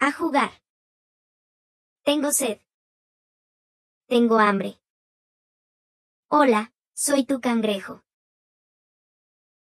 A jugar. Tengo sed. Tengo hambre. Hola, soy tu cangrejo.